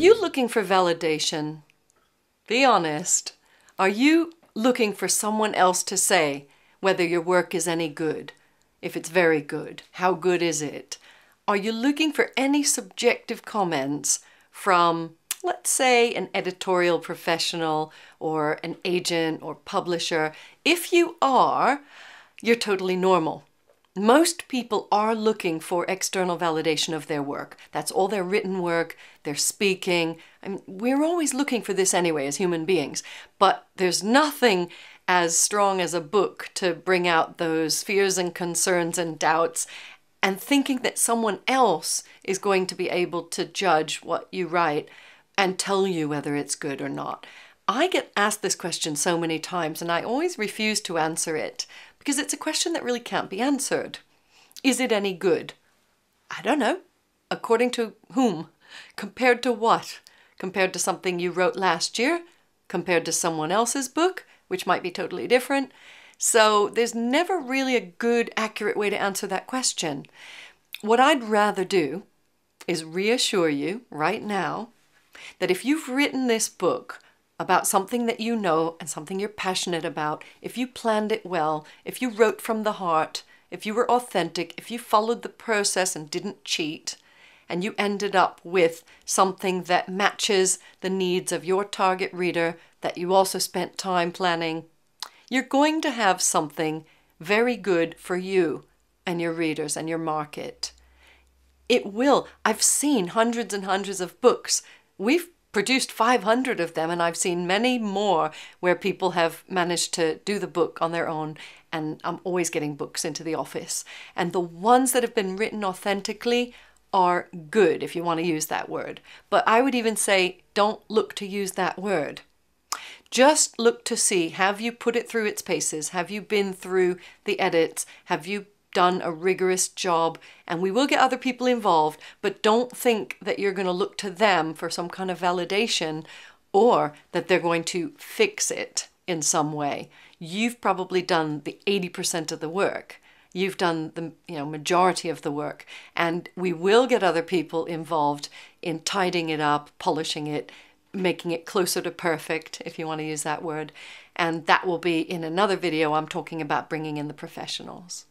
Are you looking for validation? Be honest. Are you looking for someone else to say whether your work is any good? If it's very good, how good is it? Are you looking for any subjective comments from, let's say, an editorial professional or an agent or publisher? If you are, you're totally normal most people are looking for external validation of their work. That's all their written work, their speaking. I mean, we're always looking for this anyway as human beings, but there's nothing as strong as a book to bring out those fears and concerns and doubts and thinking that someone else is going to be able to judge what you write and tell you whether it's good or not. I get asked this question so many times and I always refuse to answer it because it's a question that really can't be answered. Is it any good? I don't know. According to whom? Compared to what? Compared to something you wrote last year? Compared to someone else's book, which might be totally different? So there's never really a good, accurate way to answer that question. What I'd rather do is reassure you right now that if you've written this book about something that you know and something you're passionate about, if you planned it well, if you wrote from the heart, if you were authentic, if you followed the process and didn't cheat, and you ended up with something that matches the needs of your target reader that you also spent time planning, you're going to have something very good for you and your readers and your market. It will. I've seen hundreds and hundreds of books. We've produced 500 of them, and I've seen many more where people have managed to do the book on their own. And I'm always getting books into the office. And the ones that have been written authentically are good, if you want to use that word. But I would even say don't look to use that word. Just look to see have you put it through its paces? Have you been through the edits? Have you done a rigorous job and we will get other people involved, but don't think that you're going to look to them for some kind of validation or that they're going to fix it in some way. You've probably done the 80% of the work. You've done the you know majority of the work and we will get other people involved in tidying it up, polishing it, making it closer to perfect, if you want to use that word. And that will be in another video. I'm talking about bringing in the professionals.